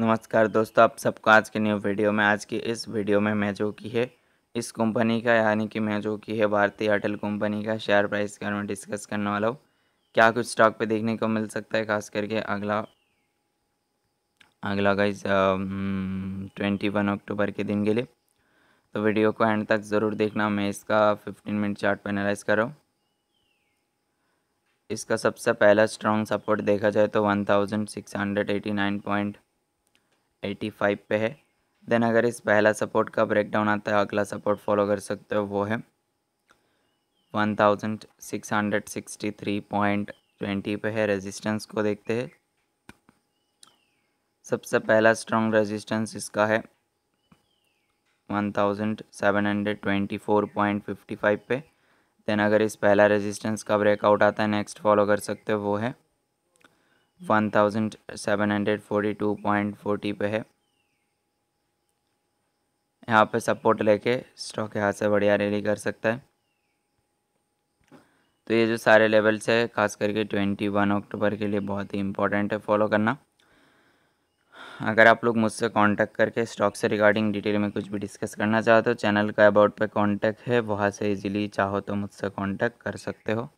नमस्कार दोस्तों आप सबको आज के न्यू वीडियो में आज की इस वीडियो में मैं जो की है इस कंपनी का यानी कि मैं जो की है भारतीय एयरटेल कंपनी का शेयर प्राइस बारे में डिस्कस करने वाला हूँ क्या कुछ स्टॉक पे देखने को मिल सकता है खास करके अगला अगला गाइज ट्वेंटी वन अक्टूबर के दिन के लिए तो वीडियो को एंड तक ज़रूर देखना मैं इसका फिफ्टीन मिनट चार्ट एनालाइज कर रहा हूँ इसका सबसे पहला स्ट्रॉन्ग सपोर्ट देखा जाए तो one thousand six hundred eighty nine point eighty five पे है देन अगर इस पहला सपोर्ट का ब्रेकडाउन आता है अगला सपोर्ट फॉलो कर सकते हो वो है one thousand six hundred sixty three point twenty पे है रेजिस्टेंस को देखते हैं सबसे पहला स्ट्रॉन्ग रेजिस्टेंस इसका है one thousand seven hundred twenty four point fifty five पे देन अगर इस पहला रेजिस्टेंस का ब्रेकआउट आता है नेक्स्ट फॉलो कर सकते हो वो है one thousand seven hundred forty two point पे है यहाँ पे सपोर्ट लेके स्टॉक यहाँ से बढ़िया रैली कर सकता है तो ये जो सारे लेवल्स है खास करके ट्वेंटी वन अक्टूबर के लिए बहुत ही इंपॉर्टेंट है फॉलो करना अगर आप लोग मुझसे कांटेक्ट करके स्टॉक से रिगार्डिंग डिटेल में कुछ भी डिस्कस करना चाहते हो चैनल का अबाउट पे कांटेक्ट है वहाँ से इजीली चाहो तो मुझसे कांटेक्ट कर सकते हो